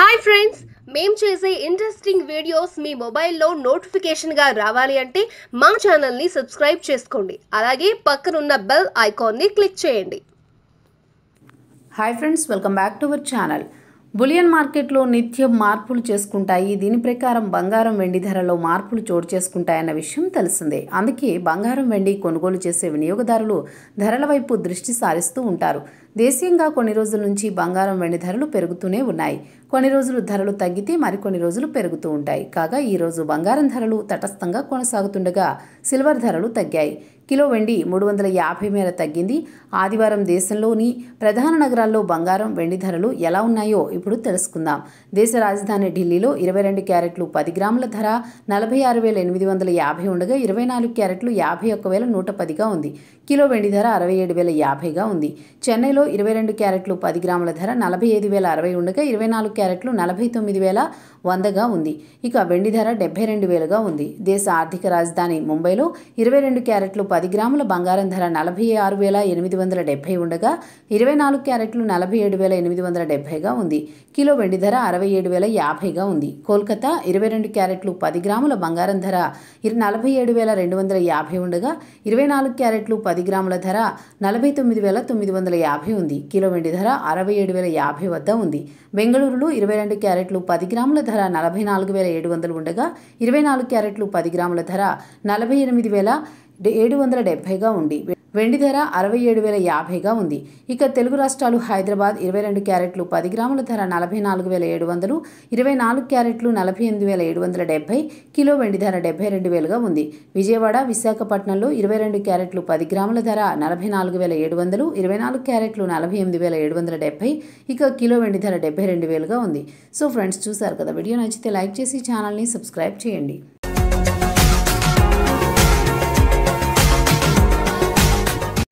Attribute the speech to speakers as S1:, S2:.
S1: hi friends మేము చేసే interesting videos మీ మొబైల్లో నోటిఫికేషన్గా రావాలి అంటే మా ఛానల్ని సబ్స్క్రైబ్ చేసుకోండి అలాగే పక్కనున్న బెల్ ఐకాన్ని క్లిక్ చేయండి hi friends welcome back to our channel bullion మార్కెట్లో నిత్యం మార్పులు చేసుకుంటాయి దీని ప్రకారం బంగారం వెండి ధరలో మార్పులు చోటు చేసుకుంటాయన్న విషయం తెలిసిందే అందుకే బంగారం వెండి కొనుగోలు చేసే వినియోగదారులు ధరల వైపు దృష్టి సారిస్తూ ఉంటారు దేశీయంగా కొన్ని రోజుల నుంచి బంగారం వెండి ధరలు పెరుగుతూనే ఉన్నాయి కొన్ని రోజులు ధరలు తగ్గితే మరికొన్ని రోజులు పెరుగుతూ ఉంటాయి కాగా ఈ రోజు బంగారం ధరలు తటస్థంగా కొనసాగుతుండగా సిల్వర్ ధరలు తగ్గాయి కిలో వెండి మూడు వందల యాభై మేర తగ్గింది ఆదివారం దేశంలోని ప్రధాన నగరాల్లో బంగారం వెండి ధరలు ఎలా ఉన్నాయో ఇప్పుడు తెలుసుకుందాం దేశ రాజధాని ఢిల్లీలో ఇరవై రెండు క్యారెట్లు పది గ్రాముల ధర నలభై ఆరు వేల ఎనిమిది వందల యాభై ఉండగా ఇరవై నాలుగు క్యారెట్లు యాభై ఒక్క వేల నూట పదిగా ఉంది కిలో వెండి ధర అరవై ఏడు వేల యాభైగా ఉంది చెన్నైలో ఇరవై రెండు క్యారెట్లు పది గ్రాముల ధర నలభై ఐదు వేల అరవై ఉండగా ఇరవై నాలుగు క్యారెట్లు నలభై తొమ్మిది వేల వందగా ఉంది ఇక వెండి ధర డెబ్బై రెండు వేలుగా ఉంది దేశ ఆర్థిక రాజధాని ముంబైలో ఇరవై రెండు క్యారెట్లు పది గ్రాముల బంగారం ధర నలభై ఆరు వేల ఎనిమిది వందల డెబ్బై ఉండగా ఇరవై నాలుగు క్యారెట్లు నలభై ఏడు వేల ఎనిమిది వందల డెబ్బైగా ఉంది కిలో వెండి ధర అరవై ఏడు వేల యాభైగా ఉంది కోల్కతా ఇరవై రెండు క్యారెట్లు పది గ్రాముల బంగారం ధర నలభై ఏడు వేల రెండు వందల యాభై ఉండగా ఇరవై నాలుగు క్యారెట్లు పది గ్రాముల ధర నలభై తొమ్మిది వేల తొమ్మిది వందల యాభై యాభై ఉంది కిలో వెండి ధర అరవై ఏడు వేల యాభై వద్ద ఉంది బెంగళూరులో ఇరవై రెండు క్యారెట్లు పది గ్రాముల ధర నలభై నాలుగు వేల ఏడు వందలు ఉండగా ఇరవై నాలుగు క్యారెట్లు పది గ్రాముల ధర నలభై ఎనిమిది వేల ఏడు వందల డెబ్బైగా ఉంది వెండి ధర అరవై ఏడు వేల యాభైగా ఉంది ఇక తెలుగు రాష్ట్రాలు హైదరాబాద్ ఇరవై రెండు క్యారెట్లు పది గ్రాముల ధర నలభై నాలుగు వేల ఏడు వందలు ఇరవై నాలుగు క్యారెట్లు నలభై ఎనిమిది వేల ఏడు వందల డెబ్బై కిలో వెండి ధర డెబ్బై రెండు వేలుగా ఉంది విజయవాడ విశాఖపట్నంలో ఇరవై రెండు క్యారెట్లు పది గ్రాముల ధర నలభై నాలుగు వేల ఏడు వందలు ఇరవై నాలుగు క్యారెట్లు నలభై ఎనిమిది వేల ఏడు వందల డెబ్బై ఇక కిలో వెండి ధర డెబ్బై రెండు వేలుగా ఉంది సో ఫ్రెండ్స్ చూసారు కదా వీడియో నచ్చితే లైక్ చేసి ఛానల్ని సబ్స్క్రైబ్ చేయండి